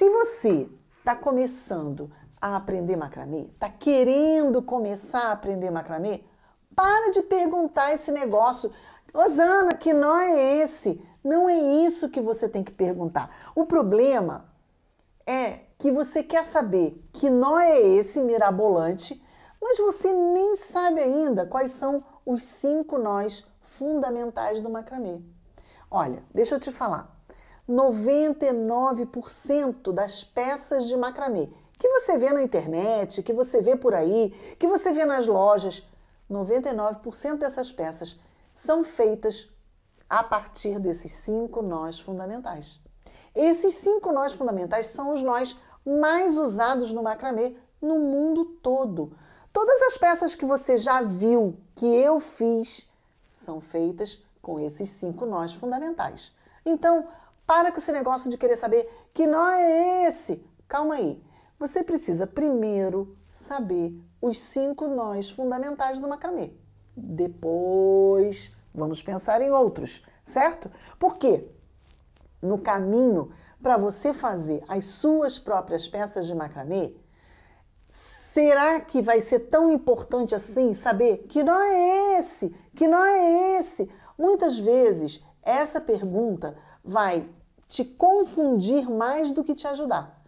Se você está começando a aprender macramê, está querendo começar a aprender macramê, para de perguntar esse negócio. Osana, que nó é esse? Não é isso que você tem que perguntar. O problema é que você quer saber que nó é esse mirabolante, mas você nem sabe ainda quais são os cinco nós fundamentais do macramê. Olha, deixa eu te falar. 99% das peças de macramê que você vê na internet, que você vê por aí, que você vê nas lojas, 99% dessas peças são feitas a partir desses cinco nós fundamentais. Esses cinco nós fundamentais são os nós mais usados no macramê no mundo todo. Todas as peças que você já viu que eu fiz são feitas com esses cinco nós fundamentais. Então, para com esse negócio de querer saber que nó é esse. Calma aí. Você precisa primeiro saber os cinco nós fundamentais do macramê. Depois, vamos pensar em outros, certo? Porque no caminho para você fazer as suas próprias peças de macramê, será que vai ser tão importante assim saber que nó é esse? Que nó é esse? Muitas vezes essa pergunta vai te confundir mais do que te ajudar.